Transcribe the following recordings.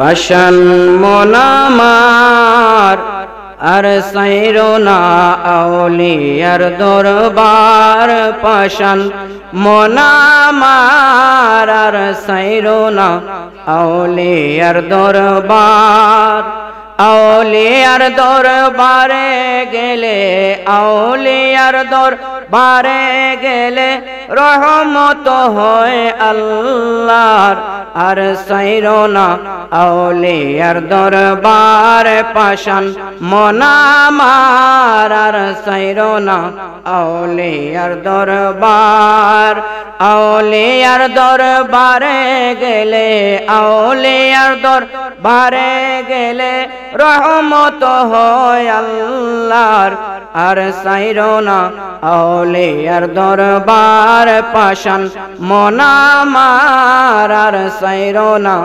পাশান মনামার আর সাইরোনা আউলিয়ার দরবার পাশান মনামার আর সাইরোনা আউলিয়ার দরবার আউলিয়ার বারে গেলে আউলিয়ার দরবারে গেলে রহমত হয় আল্লাহর আর না আউলিয়ার দরবারে পাশান মনামার আর না আউলিয়ার বার আউলিয়ার বারে গেলে আউলিয়ার বারে গেলে রহমত হয় আল্লাহর আর সাইরোনা আওলে আর দরবার পাশান মনামার আর সাইরোনা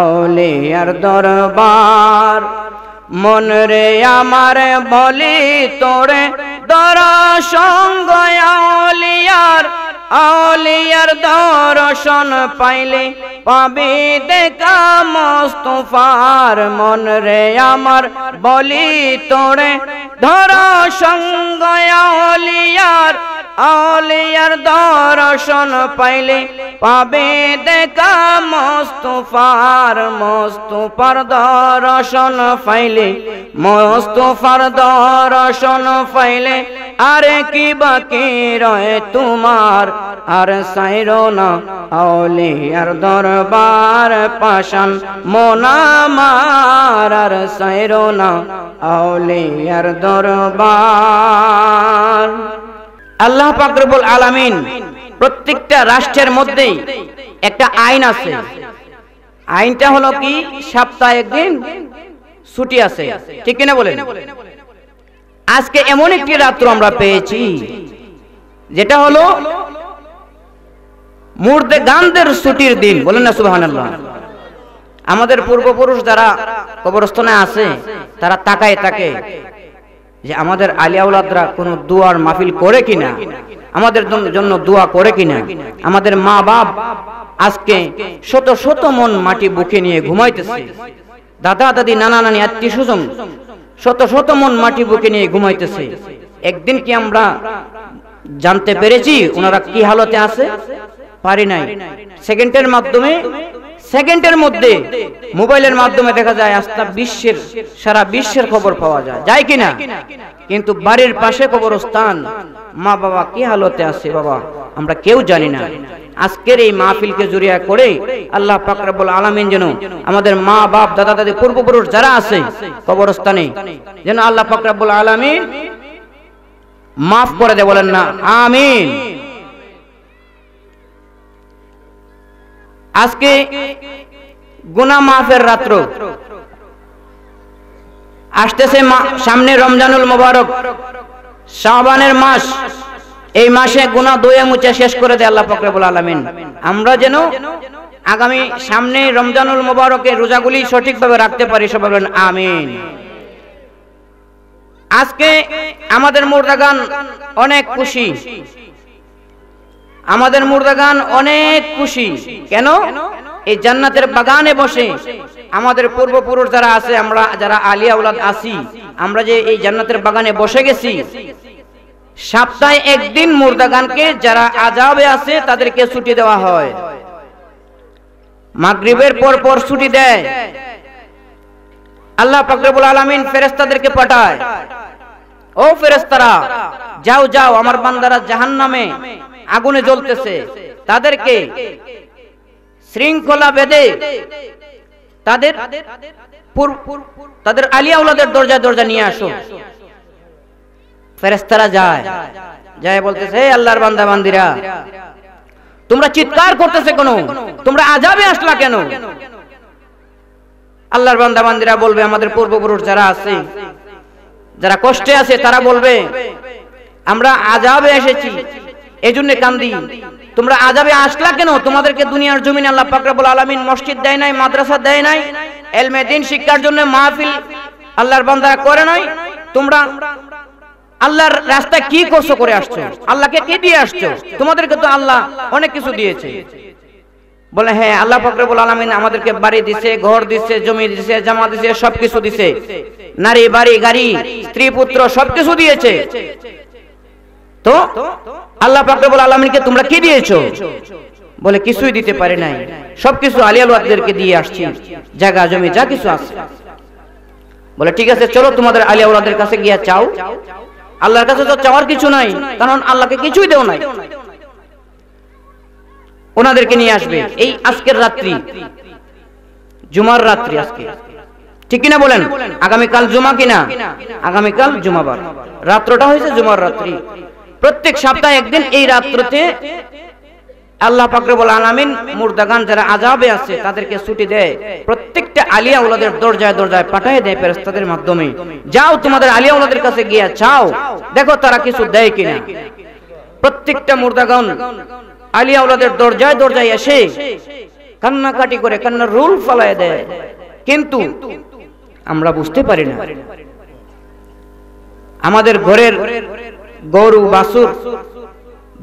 আওলে আর দরবার মন রে আমার বলি তোরে দরা সঙ্গ আওলিয়ার আলিয়ার দর্শন পাইলে পাবি দেখা মস্তুফার মন রে আমার বলি তোরে ধর সঙ্গ আলিয়ার আলিয়ার দর্শন পাইলে পাবে দেখা মস্তুফার মস্তুফার দর্শন পাইলে মস্তুফার দর্শন পাইলে আরে কি বাকি রয়ে তোমার আর সাইরো না আউলিয়ার দরবার পাশান মোনামার আর সাইরো না আউলিয়ার দরবার আল্লাহ পাকরবুল আলামিন প্রত্যেকটা রাষ্ট্রের মধ্যেই একটা আইন আছে আইনটা হলো কি সপ্তাহে একদিন ছুটি আছে ঠিক কিনা বলেন আজকে এমন একটি রাত্র আমরা পেয়েছি যেটা হলো মুর্দে গানদের ছুটির দিন বলেন না সুবাহ আমাদের পূর্বপুরুষ যারা কবরস্থানে আছে তারা তাকায় তাকে যে আমাদের আলিয়াউলাদরা কোন দুয়ার মাহফিল করে কিনা আমাদের জন্য দোয়া করে কিনা আমাদের মা বাপ আজকে শত শত মন মাটি বুকে নিয়ে ঘুমাইতেছে দাদা দাদি নানা নানি আত্মীয় সুজন শত শত মন মাটি বুকে নিয়ে ঘুমাইতেছে একদিন কি আমরা জানতে পেরেছি ওনারা কি হালতে আছে পারি নাই সেকেন্ডের মাধ্যমে সেকেন্ডের মধ্যে মোবাইলের মাধ্যমে দেখা যায় আস্তা বিশ্বের সারা বিশ্বের খবর পাওয়া যায় যায় কিনা কিন্তু বাড়ির পাশে কবরস্থান মা বাবা কি হালতে আছে বাবা আমরা কেউ জানি না আজকের এই মাহফিলকে জুরিয়া করে আল্লাহ ফাকরাবুল আলামিন যেন আমাদের মা বাপ দাদা দাদি পূর্বপুরুষ যারা আছে কবরস্থানে যেন আল্লাহ ফাকরাবুল আলামিন মাফ করে দে বলেন না আমিন আজকে গুনা মাফের রাত্র আসতেছে সামনে রমজানুল মোবারক শাহবানের মাস এই মাসে গুনা দুয়ে মুচে শেষ করে দেয় আল্লাহ ফকরেবুল আলমিন আমরা যেন আগামী সামনে রমজানুল মোবারকে রোজাগুলি সঠিকভাবে রাখতে পারি সবাই বলেন আমিন আজকে আমাদের মোর্দাগান অনেক খুশি আমাদের মুর্দাগান অনেক খুশি কেন এই জান্নাতের বাগানে বসে আমাদের পূর্বপুরুষ যারা আছে আমরা যারা আলিয়া উলাদ আছি আমরা যে এই জান্নাতের বাগানে বসে গেছি সপ্তাহে একদিন মুর্দাগানকে যারা আজাবে আছে তাদেরকে ছুটি দেওয়া হয় মাগরিবের পর পর ছুটি দেয় আল্লাহ ফাকরুল আলমিন ফেরেস্তাদেরকে পাঠায় ও ফেরেস্তারা যাও যাও আমার বান্দারা জাহান নামে আগুনে জ্বলতেছে তাদেরকে শৃঙ্খলা বেঁধে তাদের তাদের আলিয়াউলাদের দরজা দরজা নিয়ে আসো ফেরেস্তারা যায় যায় বলতেছে আল্লাহর বান্দা বান্দিরা তোমরা চিৎকার করতেছে কোন তোমরা আজাবে আসলা কেন আল্লাহর বান্দা বান্দিরা বলবে আমাদের পূর্বপুরুষ যারা আছে যারা কষ্টে আছে তারা বলবে আমরা আজাবে এসেছি এই জন্য কান্দি তোমরা আজাবে আসলা কেন তোমাদেরকে দুনিয়ার জমিন আল্লাহ পাকরাবুল আলমিন মসজিদ দেয় নাই মাদ্রাসা দেয় নাই এলমে দিন শিক্ষার জন্য মাহফিল আল্লাহর বন্ধারা করে নাই তোমরা আল্লাহর রাস্তায় কি করছো করে আসছো আল্লাহকে কে দিয়ে আসছো তোমাদেরকে তো আল্লাহ অনেক কিছু দিয়েছে বলে হ্যাঁ আল্লাহ ফকরবুল আলমিন আমাদেরকে বাড়ি দিছে ঘর দিছে জমি দিছে জামা দিছে সবকিছু দিছে নারী বাড়ি গাড়ি স্ত্রী পুত্র সবকিছু দিয়েছে তো আল্লাহ পাক রব্বুল আলামিনকে তোমরা কি দিয়েছো বলে কিছুই দিতে পারে নাই সবকিছু আলিয়াল ওয়াদদেরকে দিয়ে আসছি জায়গা জমি যা কিছু আছে বলে ঠিক আছে চলো তোমাদের আলিয়া ওলাদের কাছে গিয়া চাও আল্লাহর কাছে তো চাওয়ার কিছু নাই কারণ আল্লাহকে কিছুই দেও নাই ওনাদেরকে নিয়ে আসবে এই আজকের রাত্রি জুমার রাত্রি আজকে ঠিক কিনা বলেন আগামীকাল জুমা কিনা আগামীকাল জুমাবার রাত্রটা হয়েছে জুমার রাত্রি প্রত্যেক সপ্তাহে একদিন এই রাত্রতে আল্লাহ পাকরবুল আলামিন মুরদাগান যারা আজাবে আছে তাদেরকে ছুটি দেয় প্রত্যেকটা আলিয়া ওলাদের দরজায় দরজায় পাঠিয়ে দেয় ফেরেশতাদের মাধ্যমে যাও তোমাদের আলিয়া ওলাদের কাছে গিয়া চাও দেখো তারা কিছু দেয় কিনা প্রত্যেকটা মুরদাগান আলিয়া ওলাদের দরজায় দরজায় এসে কান্নাকাটি করে কান্নার রুল ফলায় দেয় কিন্তু আমরা বুঝতে পারি না আমাদের ঘরের গরু বাসুর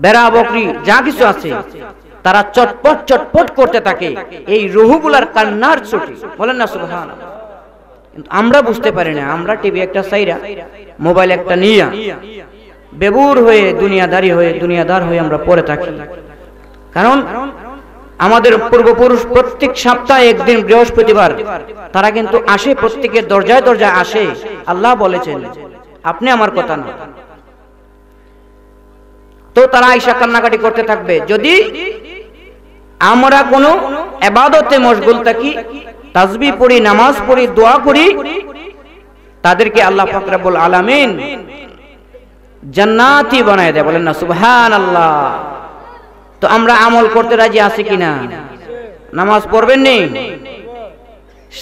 বেড়া বকরি যা কিছু আছে তারা চটপট চটপট করতে থাকে এই রুহুগুলার কান্নার ছুটি বলেন না সুবহান কিন্তু আমরা বুঝতে পারি না আমরা টিভি একটা সাইরা মোবাইল একটা নিয়া বেবুর হয়ে দুনিয়াদারি হয়ে দুনিয়াদার হয়ে আমরা পড়ে থাকি কারণ আমাদের পূর্বপুরুষ প্রত্যেক সপ্তাহে একদিন বৃহস্পতিবার তারা কিন্তু আসে প্রত্যেকের দরজায় দরজায় আসে আল্লাহ বলেছেন আপনি আমার কথা না তো তারা আইসা কান্নাকাটি করতে থাকবে যদি আমরা কোন এবাদতে মশগুল থাকি তাজবি পড়ি নামাজ পড়ি দোয়া করি তাদেরকে আল্লাহ ফকরাবুল আলামিন জান্নাতি বানায় দেয় বলেন না সুবহান আল্লাহ তো আমরা আমল করতে রাজি আছি কিনা নামাজ পড়বেন নি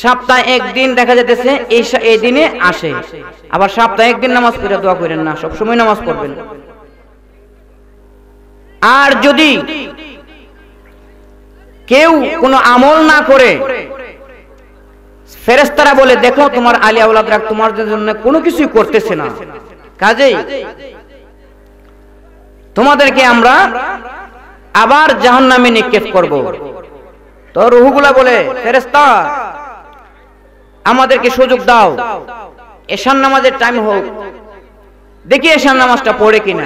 সপ্তাহে একদিন দেখা যেতেছে এই দিনে আসে আবার সপ্তাহে একদিন নামাজ পড়ে দোয়া করেন না সবসময় নামাজ পড়বেন আর যদি কেউ কোনো আমল না করে ফেরেস্তারা বলে দেখো তোমার আলী আউলাদরা তোমার জন্য কোনো কিছুই করতেছে না কাজেই তোমাদেরকে আমরা আবার জাহান নামে নিক্ষেপ করবো তো রুহুগুলা বলে ফেরেস্তা আমাদেরকে সুযোগ দাও এশান নামাজের টাইম হোক দেখি এশান নামাজটা পড়ে কিনা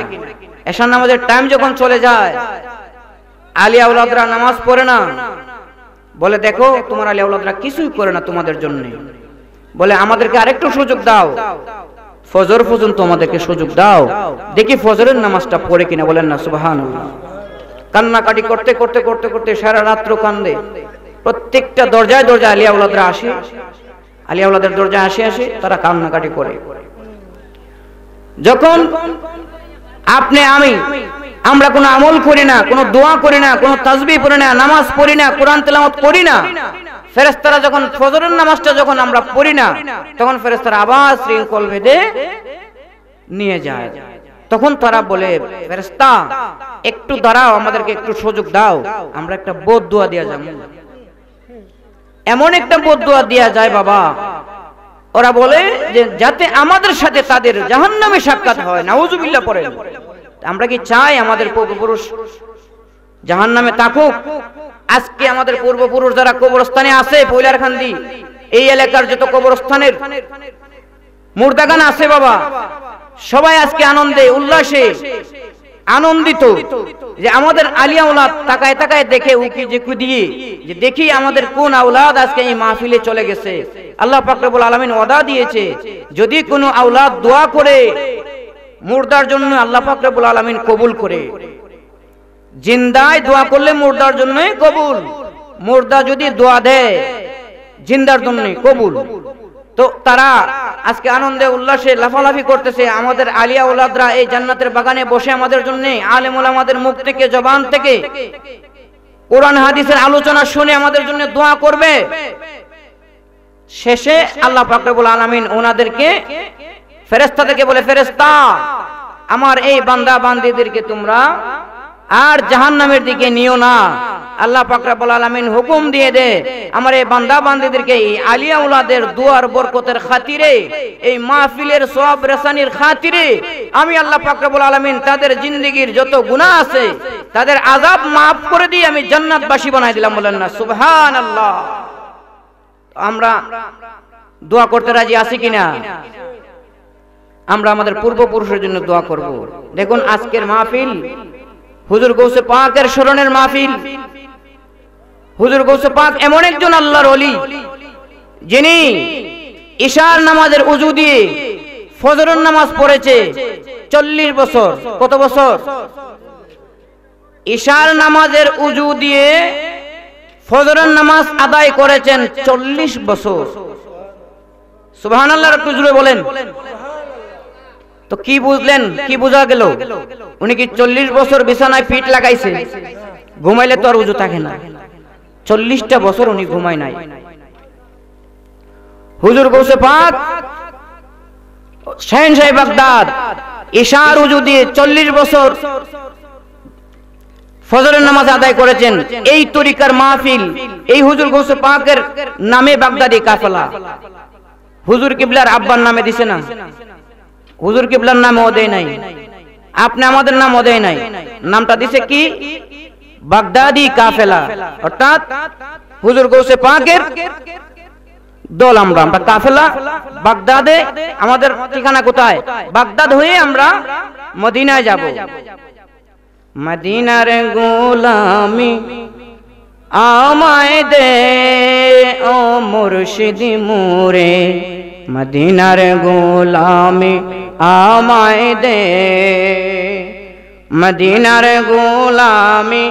এশার নামাজের টাইম যখন চলে যায় আলিয়া উলাদরা নামাজ পড়ে না বলে দেখো তোমার আলিয়া উলাদরা কিছুই করে না তোমাদের জন্য বলে আমাদেরকে আরেকটু সুযোগ দাও ফজর পর্যন্ত আমাদেরকে সুযোগ দাও দেখি ফজরের নামাজটা পড়ে কিনা বলেন না সুবাহান কান্নাকাটি করতে করতে করতে করতে সারা রাত্র কান্দে প্রত্যেকটা দরজায় দরজায় আলিয়া উলাদরা আসে আলিয়া উলাদের দরজায় আসে আসে তারা কান্নাকাটি করে যখন আপনি আমি আমরা কোনো আমল করি না কোনো দোয়া করি না কোনো তাজবি পড়ি না নামাজ পড়ি না কোরআন তেলামত করি না ফেরেস্তারা যখন ফজরের নামাজটা যখন আমরা পড়ি না তখন ফেরেস্তারা আবার শৃঙ্খল ভেদে নিয়ে যায় তখন তারা বলে ফেরেস্তা একটু দাঁড়াও আমাদেরকে একটু সুযোগ দাও আমরা একটা বোধ দোয়া দিয়া যাব এমন একটা বোধ দোয়া দিয়া যায় বাবা ওরা বলে যে যাতে আমাদের সাথে তাদের জাহান নামে সাক্ষাৎ হয় নাউজুবিল্লা পরে আমরা কি চাই আমাদের পূর্বপুরুষ জাহান নামে তাকুক আজকে আমাদের পূর্বপুরুষ যারা কবরস্থানে আছে পৈলার খান্দি এই এলাকার যত কবরস্থানের মুর্দাগান আছে বাবা সবাই আজকে আনন্দে উল্লাসে আনন্দিত যে আমাদের আলিয়া আউলাদ তাকায় তাকায় দেখে উকি জেকু দিয়ে যে দেখি আমাদের কোন আউলাদ আজকে এই মাহফিলে চলে গেছে আল্লাহ পাকরবুল আলমিন ওদা দিয়েছে যদি কোনো আউলাদ দোয়া করে মুর্দার জন্য আল্লাহ পাকরবুল আলমিন কবুল করে জিন্দায় দোয়া করলে মুর্দার জন্যই কবুল মুর্দা যদি দোয়া দেয় জিন্দার জন্যই কবুল তো তারা আজকে আনন্দে উল্লাসে লাফালাফি করতেছে আমাদের আলিয়া উলাদরা এই জান্নাতের বাগানে বসে আমাদের জন্য আলেমুল আমাদের মুখ থেকে জবান থেকে কোরআন হাদিসের আলোচনা শুনে আমাদের জন্য দোয়া করবে শেষে আল্লাহ ফাকরুল আলমিন ওনাদেরকে ফেরেস্তা থেকে বলে ফেরেস্তা আমার এই বান্দা বান্দিদেরকে তোমরা আর জাহান নামের দিকে নিও না আল্লাহ পাকরাবুল আলমিন হুকুম দিয়ে দে আমার এই বান্দা বান্দিদেরকে এই আলিয়া উলাদের দুয়ার বরকতের খাতিরে এই মাহফিলের সব রেশানির খাতিরে আমি আল্লাহ পাকরাবুল আলমিন তাদের জিন্দিগির যত গুণা আছে তাদের আজাব মাফ করে দিয়ে আমি জান্নাতবাসী বানাই দিলাম বলেন না সুবহান আল্লাহ আমরা দোয়া করতে রাজি আছি কিনা আমরা আমাদের পূর্বপুরুষের জন্য দোয়া করব দেখুন আজকের মাহফিল হুজুর গৌসে পাকের স্মরণের মাহফিল হুজুর গৌসে পাক এমন একজন আল্লাহর অলি যিনি ঈশার নামাজের উজু দিয়ে ফজরের নামাজ পড়েছে চল্লিশ বছর কত বছর ঈশার নামাজের উজু দিয়ে ফজরের নামাজ আদায় করেছেন চল্লিশ বছর সুবাহ আল্লাহ একটু বলেন তো কি বুঝলেন কি বোঝা গেল উনি কি চল্লিশ বছর বিছানায় ফিট লাগাইছে ঘুমাইলে তো আর উজু থাকে না চল্লিশটা বছর উনি ঘুমায় নাই হুজুর বসে পাক শাহিন সাহেব বাগদাদ ইশার উজু দিয়ে চল্লিশ বছর ফজরের নামাজ আদায় করেছেন এই তরিকার মাহফিল এই হুজুর গোসে পাকের নামে বাগদাদি কাফলা হুজুর কিবলার আব্বার নামে দিছে না হুজুর কিবলার নাম ওদেয় নাই আপনি আমাদের নাম ওদেয় নাই নামটা দিছে কি বাগদাদি কাফেলা অর্থাৎ হুজুর গৌসে পাকের দল আমরা আমরা কাফেলা বাগদাদে আমাদের ঠিকানা কোথায় বাগদাদ হয়ে আমরা মদিনায় যাব মদিনার গোলামি আমায় দে ও মুর্শিদি মুরে মদিনার গোলামি আমায় দে মদিনার গোলামি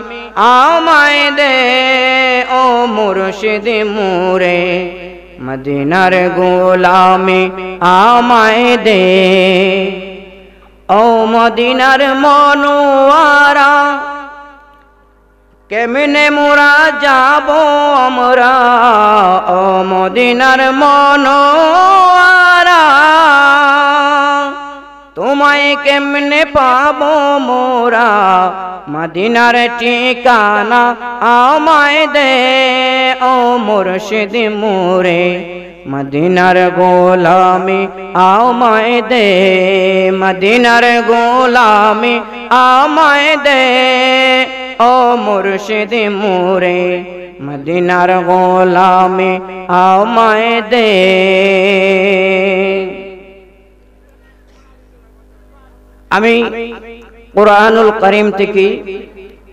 আমায় দে ও মুরশিদ মুরে মদিনার গোলামি আমায় দে ও মদিনার মনুয়ারা কেমনে মোরা যাব আমরা ও মদিনার মনুয়ারা তোমায় কেমনে পাবো মোরা মদিনার ঠিকানা আমায় দে ও মুর্শিদ মোরে মদিনার গোলামি আমায় দে মদিনার গোলামি আমায় দে ও মুর্শিদ মোরে মদিনার গোলামি আমায় দে আমি কোরআনুল করিম থেকে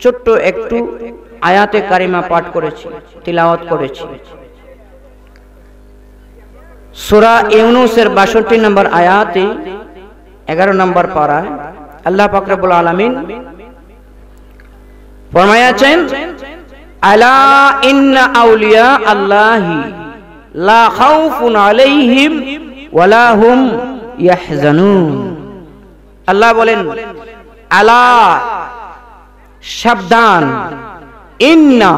ছোট্ট একটু আয়াতে কারিমা পাঠ করেছি তিলাওয়াত করেছি সুরা ইউনুসের বাষট্টি নম্বর আয়াতে এগারো নম্বর পাড়া আল্লাহ ফকরবুল আলমিন ফরমায়াছেন আলা ইন্না আউলিয়া আল্লাহি লা খাউফুন আলাইহিম ওয়ালা হুম ইয়াহজানুন আল্লাহ বলেন আলা সাবধান ইন্না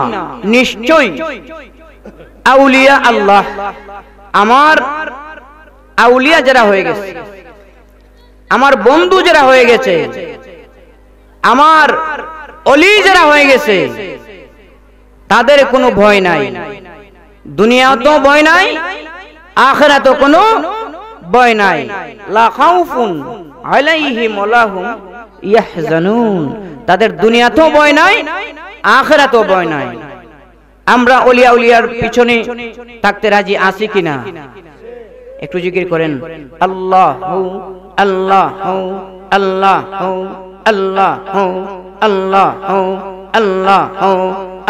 নিশ্চয় আউলিয়া আল্লাহ আমার আউলিয়া যারা হয়ে গেছে আমার বন্ধু যারা হয়ে গেছে আমার অলি যারা হয়ে গেছে তাদের কোনো ভয় নাই দুনিয়া তো ভয় নাই আখরা তো কোনো ভয় নাই লা ফোন আলাইহিম ওয়ালাহুম ইয়াহজানুন তাদের দুনিয়াতেও ভয় নাই আখিরাতেও বয় নাই আমরা অলিয়া উলিয়ার পিছনে থাকতে রাজি আছি কিনা একটু জিকির করেন আল্লাহ আল্লাহ আল্লাহ আল্লাহ আল্লাহ আল্লাহ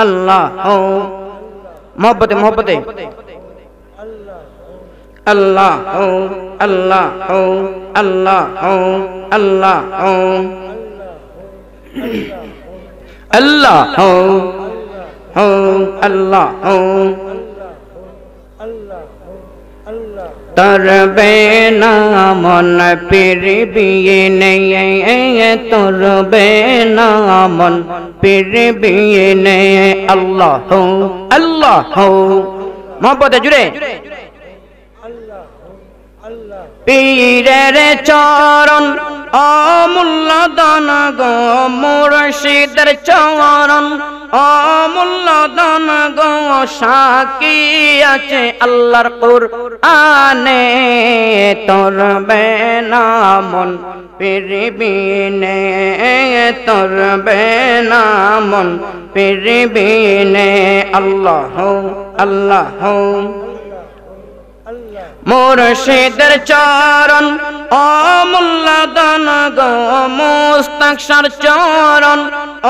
আল্লাহ মোহব্বতে মোহব্বতে আল্লাহ আল্লাহ আল্লাহ اللہ ہوں اللہ ہوں اللہ ہوں اللہ ہوں تربے من پھر بے نہیں تربے بینامن پھر بھی نہیں اللہ ہوں اللہ ہوں محبت ہے جڑے পীরের চরণ অমূল্য দানা গো মুরশিদের চরণ অমূল্য দানা গো সাকি আছে আল্লাহর কুর আনে তোর বেনামন পিরিবিনে তোর বেনামন পিরিবিনে আল্লাহ আল্লাহ মুর্শিদের চরণ অমূল্যদান গো মুস্তাক্ষর চরণ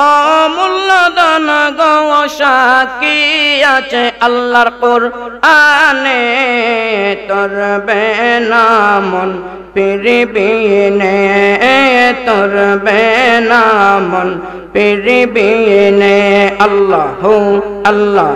অমূল্যদান গো সাকি আছে আল্লাহর কোর আনে তোর বেনামন পিরিবিনে তোর বেনামন পিরিবিনে আল্লাহ আল্লাহ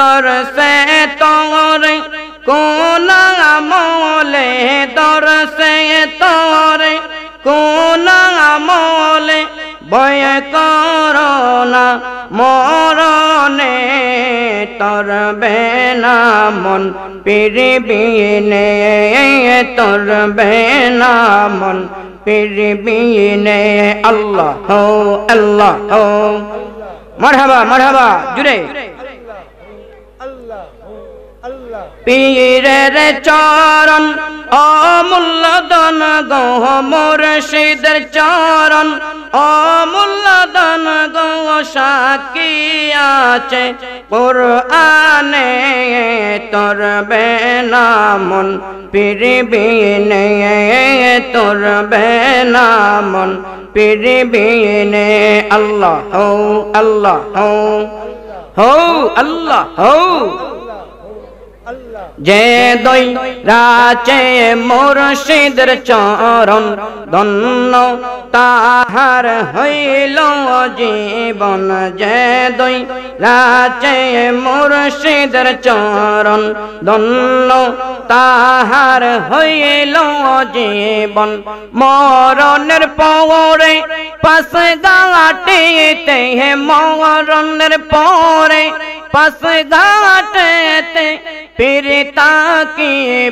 দর সে তোর কোন আমলে দর সে তোর কোন আমলে বয় করোনা মরণে তোর বেনা মন পিরিবিনে তোর বেনা মন পিরিবিনে আল্লাহ আল্লাহ মরহাবা মরহাবা জুড়ে পীরের চরণ অমূল্য দান গহ মুর্শিদের চরণ অমূল্য দান গহ সাকিয়াছে পুর আনে তোর বেনামন পিরিবিনে তোর বেনামন পিরিবিনে আল্লাহ হৌ আল্লাহ হৌ হৌ আল্লাহ হৌ al যে দই রাচে মুর্শিদের চরণ ধন্য তাহার হইল জীবন যে দই রাচে মুর্শিদের চরণ দন্ন তাহার হইল জীবন মরণের পরে পাশে দাঁটিতে হে মরণের পরে পাশ দাঁটেতে পে کی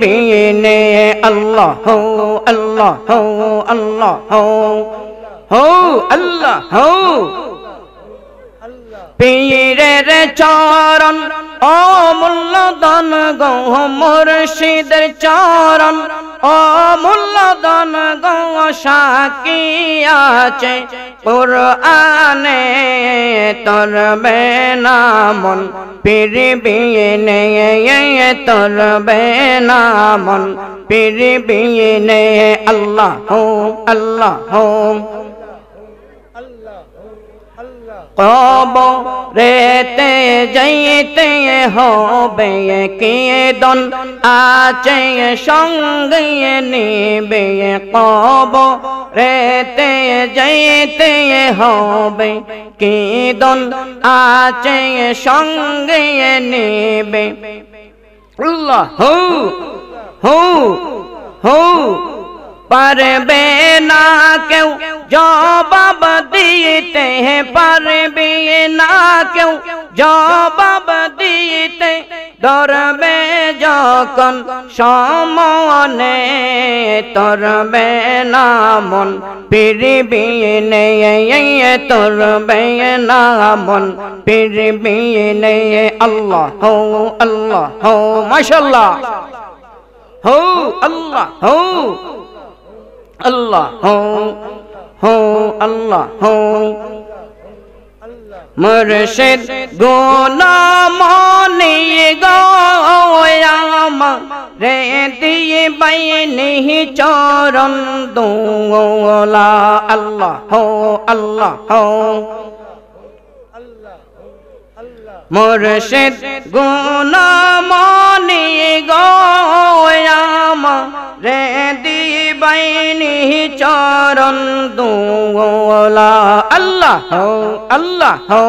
بین اللہ ہو اللہ اللہ اللہ ہو ہو ہو ہو پیرر چارن او ملدن گو مرشد چارن ও মূল্যদন গাকিয়াছে আছে আনে তোর বেনামন পিরিবিনে তোর বেনামন নে আল্লাহ হোম আল্লাহ হোম রেতে যাইতে হবে কেদন আছে সঙ্গে নেবে রেতে যাইতে হবে কেদন আছে সঙ্গে নেবে আল্লাহ হু হু হু پر بے نا کیوں جو باب دیتے ہیں پر بے نا کیوں جو باب دیتے ہیں در بے جا کن شامانے تر بے نا من پھر بے نا تر بے نا من پھر بے نا اللہ ہو اللہ ہو ماشاءاللہ ہو اللہ ہو اللہ ہو ہوں مرش گو نام گو یا میے بہ نہیں چور دوں اللہ ہو اللہ ہو মুর্শিদ গুণ মনি গোয়ামা রে দিবাইনি চরণ দুলা আল্লাহ হো আল্লাহ হো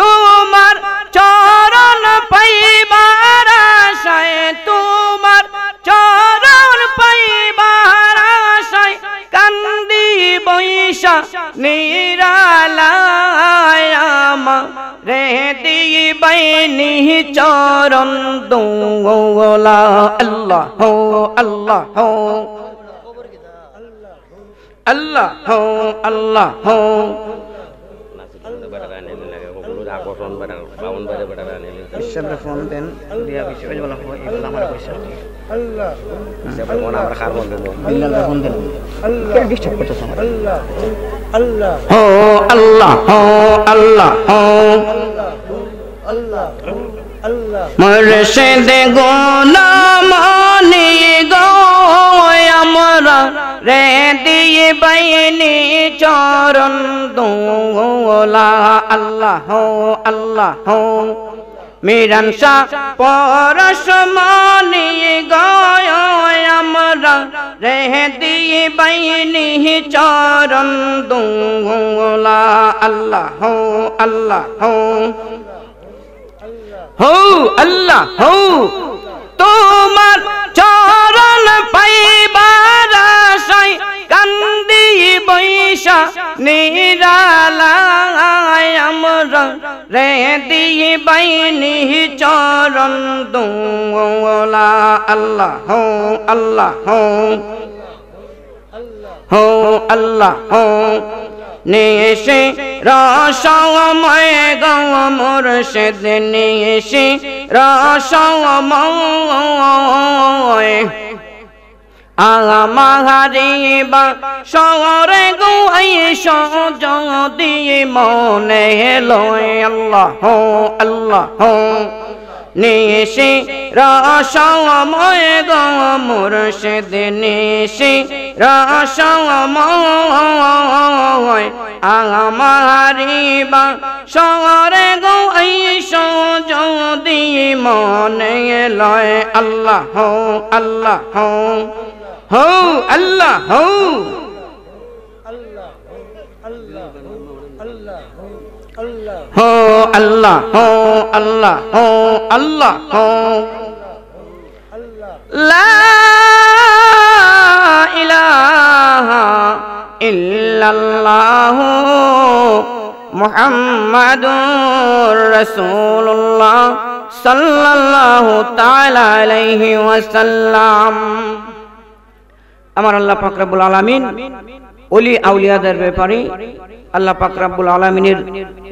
তোমার চরণ পাইবার আশায় তোমার চরণ পাইবার আশায় কান্দি বৈশা নিয়ে رہتی بینی چار اللہ ہو اللہ ہو اللہ ہو اللہ ہو আকর্ষণ বেড়া বামন বাইরে বেড়া বেড়া নিলে হিসাবটা ফোন দেন দিয়া বিষয় বলা হবে এগুলো আমার পয়সা আল্লাহ আল্লাহ আল্লাহ আল্লাহ আল্লাহ مرشد مر سے دے گو نانی گو امر رہ دیے بہنی چارم دوں اللہ ہو اللہ ہو میرن شاہ پورس مانی گا امر رہ دیے بہنی چورم دوں اللہ ہو اللہ ہو اللہ ہوئی بار دیمر ری بہنی چورن دولہ ہو اللہ ہو اللہ ہو নিয়েছি রসময় গম মুর্শিদ নিয়েছি রসময় বা সরে গোয়াই সজদি মনে লয় আল্লাহ আল্লাহ নিশি রসময় মুর্শিদ নিশি রসময় আমারি বা সরে গো যদি মনে লয় আল্লাহ হো আল্লাহ হো হো আল্লাহ হো আল্লাহ আল্লাহ হো আল্লাহ হো আল্লাহ হো আল্লাহ হো লা আমার আল্লাহ পাক আলমিন অলি আউলিয়াদের ব্যাপারে আল্লাহ পাকরাবুল আলমিনের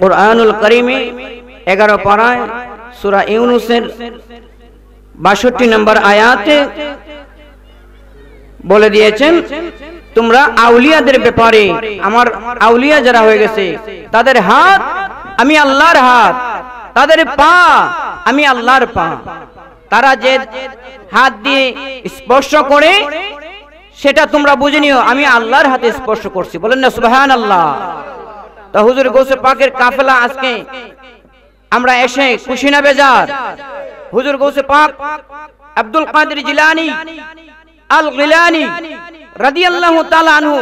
কোরআনুল করিমে এগারো পাড়ায় সুরা ইউনুসের বাষট্টি নম্বর আয়াতে বলে দিয়েছেন তোমরা আউলিয়াদের ব্যাপারে আমার আউলিয়া যারা হয়ে গেছে তাদের হাত আমি আল্লাহর হাত তাদের পা আমি আল্লাহর পা তারা যে হাত দিয়ে স্পর্শ করে সেটা তোমরা বুঝে নিও আমি আল্লাহর হাতে স্পর্শ করছি বলেন না সুবাহান আল্লাহ তা হুজুর গোসে পাকের কাফেলা আজকে আমরা এসে কুশিনা বেজার হুজুর গোসে পাক আব্দুল কাদের জিলানি আল গিলানি রাদি আল্লাহ আনহু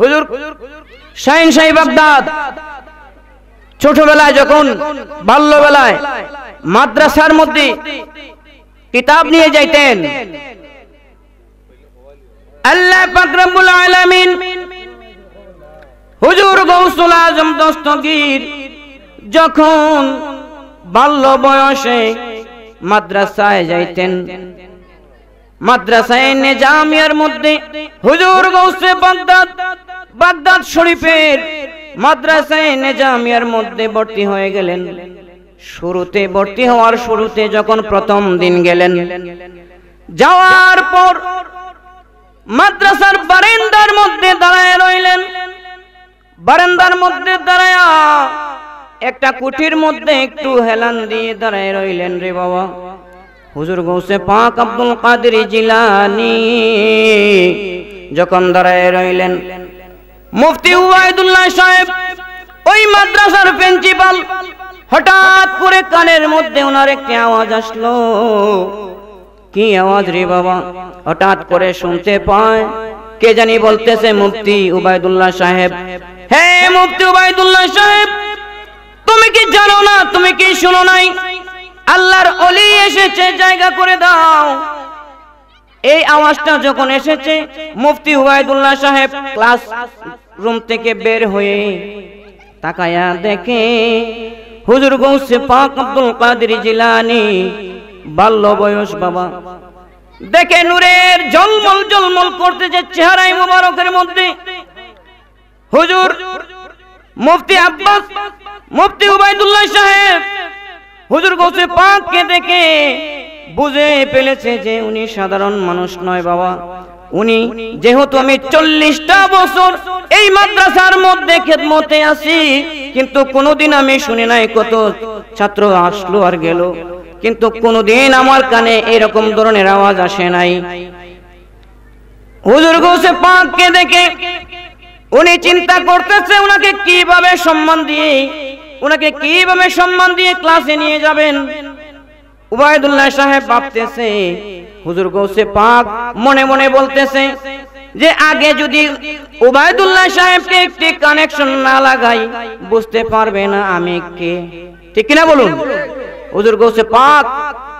হুজুর শাহিন সাহেব আবদাদ ছোটবেলায় যখন বাল্যবেলায় মাদ্রাসার মধ্যে কিতাব নিয়ে যাইতেন আল্লাহ পাকরাবুল আলামিন হুজুর গৌসুল আজম দস্তগীর যখন বাল্য বয়সে মাদ্রাসায় যাইতেন মাদ্রাসায় নিজামিয়ার মধ্যে হুজুর গৌসে বাগদাদ বাগদাদ শরীফের মাদ্রাসায় নেজামিয়ার মধ্যে ভর্তি হয়ে গেলেন শুরুতে ভর্তি হওয়ার শুরুতে যখন প্রথম দিন গেলেন যাওয়ার পর মাদ্রাসার বারেন্দার মধ্যে দাঁড়ায় রইলেন বারান্দার মধ্যে দাঁড়ায় একটা কুটির মধ্যে একটু হেলান দিয়ে দাঁড়ায় রইলেন রে বাবা হুজুর গৌসে পাক আব্দুল কাদের জিলানি যখন দাঁড়ায় রইলেন মুফতি উবায়দুল্লাহ সাহেব ওই মাদ্রাসার প্রিন্সিপাল হঠাৎ করে কানের মধ্যে ওনার একটি আওয়াজ আসলো কি আওয়াজ রে বাবা হঠাৎ করে শুনতে পায় কে জানি বলতেছে মুফতি উবায়দুল্লাহ সাহেব হে মুফতি উবায়দুল্লাহ সাহেব তুমি কি জানো না তুমি কি শুনো নাই আল্লাহর অলি এসেছে জায়গা করে দাও এই আওয়াজটা যখন এসেছে মুফতি উবায়দুল্লাহ সাহেব ক্লাস রুম থেকে বের হয়ে তাকায়া দেখে হুজুর গৌসে পাক আব্দুল কাদের জিলানি বাল্য বয়স বাবা দেখে নূরের জলমল জলমল করতে যে চেহারাই মুবারকের মধ্যে হুজুর মুফতি আব্বাস মুফতি উবাইদুল্লাহ সাহেব হুজুর গৌসে পাক কে দেখে বুঝে পেলেছে যে উনি সাধারণ মানুষ নয় বাবা উনি যেহেতু আমি চল্লিশটা বছর এই মাদ্রাসার মধ্যে খেদমতে আছি কিন্তু কোনোদিন আমি শুনি নাই কত ছাত্র আসলো আর গেল কিন্তু কোনোদিন আমার কানে এরকম ধরনের আওয়াজ আসে নাই দেখে উনি চিন্তা করতেছে ওনাকে কিভাবে সম্মান দিয়ে ওনাকে কিভাবে সম্মান দিয়ে ক্লাসে নিয়ে যাবেন উবায়দুল্লাহ সাহেব ভাবতেছে হুজুর গৌসে পাক মনে মনে বলতেছে যে আগে যদি উবায়দুল্লাহ সাহেবকে একটি কানেকশন না লাগাই বুঝতে পারবে না আমি কে ঠিক কিনা বলুন হুজুর গৌসে পাক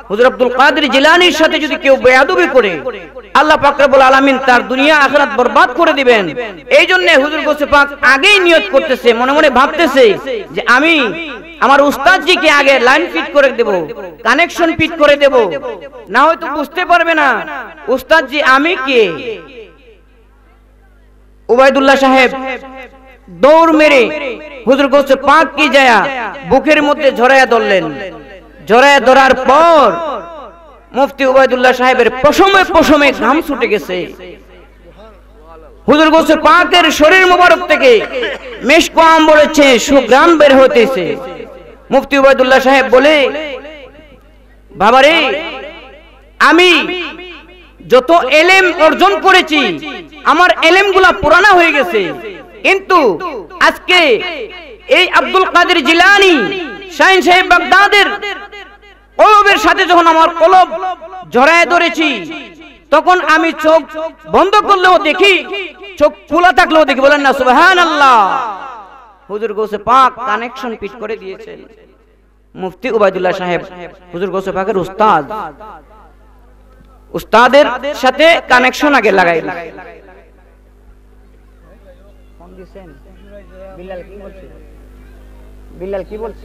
হুজুর আব্দুল কাদের জিলানির সাথে যদি কেউ বেয়াদবি করে আল্লাহ পাক রব্বুল আলামিন তার দুনিয়া আখিরাত বরবাদ করে দিবেন এই জন্য হুজুর গোসে পাক আগেই নিয়ত করতেছে মনে মনে ভাবতেছে যে আমি আমার উস্তাদজিকে আগে লাইন ফিট করে দেব কানেকশন ফিট করে দেব না হয়তো বুঝতে পারবে না উস্তাদজি আমি কে উবাইদুল্লাহ সাহেব দৌড় মেরে হুজুর গোসে পাক কি যায়া বুকের মধ্যে ঝরায়া ধরলেন জোরে ধরার পর মুফতি উবায়দুল্লাহ সাহেবের পশমে পশমে ঘাম ছুটে গেছে হুজুর গোসুর পাকের শরীর মোবারক থেকে মেশকো আম বলেছে সুগ্রাম বের হতেছে মুফতি উবায়দুল্লাহ সাহেব বলে বাবারে আমি যত এলেম অর্জন করেছি আমার এলেম গুলা পুরানা হয়ে গেছে কিন্তু আজকে এই আব্দুল কাদের জিলানি শাহিন সাহেব বাগদাদের কলবের সাথে যখন আমার কলব জড়ায় ধরেছি তখন আমি চোখ বন্ধ করলেও দেখি চোখ খোলা থাকলেও দেখি বলেন না সুবহান আল্লাহ হুজুর গোসে পাক কানেকশন পিট করে দিয়েছেন মুফতি উবাইদুল্লাহ সাহেব হুজুর গোসে পাকের উস্তাদ উস্তাদের সাথে কানেকশন আগে লাগাই বিলাল কি বলছে বিলাল কি বলছে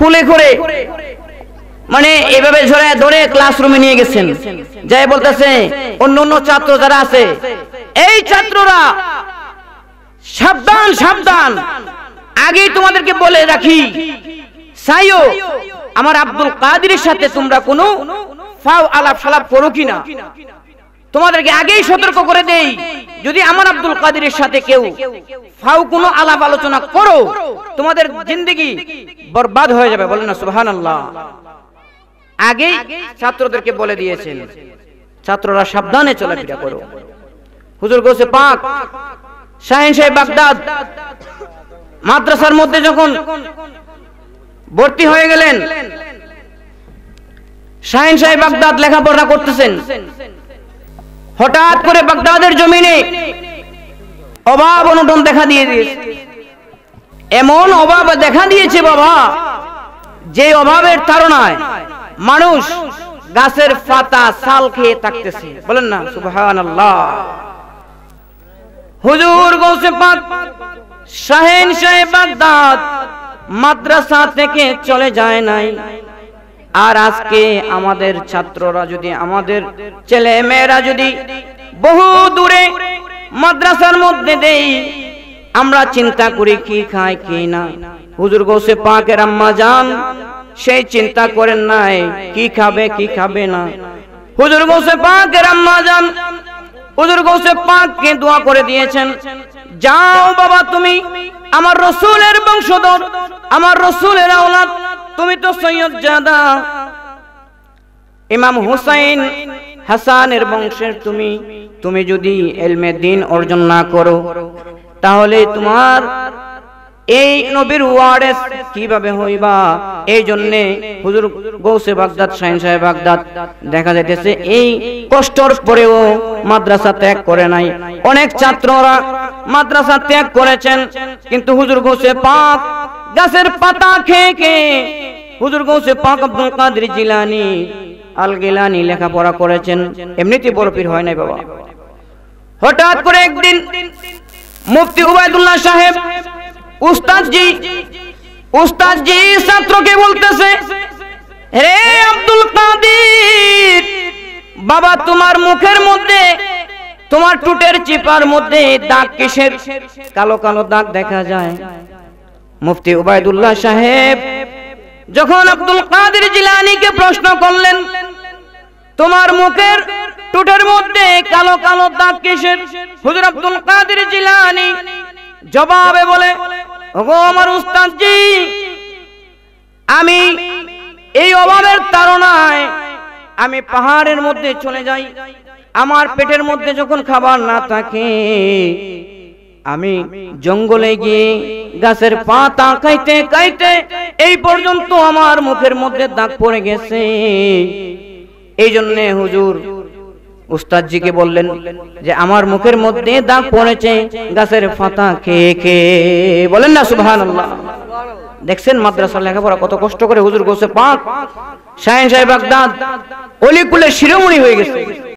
কুলে করে মানে এভাবে ঝরে ধরে ক্লাসরুমে নিয়ে গেছেন যাই বলতেছে অন্য অন্য ছাত্র যারা আছে এই ছাত্ররা সাবধান সাবধান আগে তোমাদেরকে বলে রাখি সাইও আমার আব্দুল কাদিরের সাথে তোমরা কোনো ফাও আলাপ সালাপ করো কিনা তোমাদেরকে আগেই সতর্ক করে দেই যদি আমার আব্দুল কাদিরের সাথে কেউ ফাউ কোনো আলাপ আলোচনা করো তোমাদের জিন্দগি বরবাদ হয়ে যাবে বলে না সুহান আল্লাহ আগেই ছাত্রদেরকে বলে দিয়েছেন ছাত্ররা সাবধানে চলাফেরা করো হুজুর গোসে পাক শাহিন সাহেব বাগদাদ মাদ্রাসার মধ্যে যখন ভর্তি হয়ে গেলেন শাহিন সাহেব বাগদাদ লেখাপড়া করতেছেন হঠাৎ করে বাগদাদের জমিনে অভাব অনুটন দেখা দিয়ে দিয়েছে এমন অভাব দেখা দিয়েছে বাবা যে অভাবের তারণায় মানুষ গাছের পাতা সাল খেয়ে থাকতেছে বলেন না সুবহান হুজুর গৌসে পাক শাহেন সাহেব বাগদাদ মাদ্রাসা থেকে চলে যায় নাই আর আজকে আমাদের ছাত্ররা যদি আমাদের ছেলে মেয়েরা যদি বহু দূরে মাদ্রাসার মধ্যে দেই আমরা চিন্তা করি কি খায় কি না হুজুর গোসে পাকের আম্মা যান সেই চিন্তা করেন নাই কি খাবে কি খাবে না হুজুর গোসে পাকের আম্মা যান হুজুর গোসে কে দোয়া করে দিয়েছেন যাও বাবা তুমি আমার রসুলের বংশধর আমার রসুলের আওলাদ তুমি তো সৈয়দ জাদা ইমাম হুসাইন হাসানের বংশের তুমি তুমি যদি এলমে দিন অর্জন না করো তাহলে তোমার এই নবীর ওয়ারেস কিভাবে হইবা এই জন্য হুজুর গৌসে বাগদাদ শাহিন সাহেব বাগদাদ দেখা যাইতেছে এই কষ্টর পরেও মাদ্রাসা ত্যাগ করে নাই অনেক ছাত্ররা মাদ্রাসা ত্যাগ করেছেন কিন্তু হুজুর গৌসে পাক গাছের পাতা খেয়ে খেয়ে হুজুর গৌসে পাক আব্দুল কাদের জিলানি আল গিলানি লেখাপড়া করেছেন এমনিতে বড় পীর হয় নাই বাবা হঠাৎ করে একদিন মুফতি উবায়দুল্লাহ সাহেব উস্তাদ জি উস্তাদ জি ছাত্রকে বলতেছে হে আব্দুল কাদের বাবা তোমার মুখের মধ্যে তোমার টুটের চিপার মধ্যে দাগ কিসের কালো কালো দাগ দেখা যায় মুফতি উবায়দুল্লাহ সাহেব যখন আব্দুল কাদের জিলানিকে প্রশ্ন করলেন তোমার মুখের টুটের মধ্যে কালো কালো দাগ কিসের হুজুর আব্দুল কাদের জিলানি জবাবে বলে ওগো আমার জি আমি এই অভাবের তাড়নায় আমি পাহাড়ের মধ্যে চলে যাই আমার পেটের মধ্যে যখন খাবার না থাকে আমি জঙ্গলে গিয়ে গাছের পাতা খাইতে খাইতে এই পর্যন্ত আমার মুখের মধ্যে দাগ পড়ে গেছে এই জন্যে হুজুর উস্তাদজিকে বললেন যে আমার মুখের মধ্যে দাগ পড়েছে গাছের পাতা খেয়ে খেয়ে বলেন না সুবহান দেখছেন মাদ্রাসা লেখাপড়া কত কষ্ট করে হুজুর গোছে পাক শাহেন সাহেব আগদাদ অলিকুলে শিরোমণি হয়ে গেছে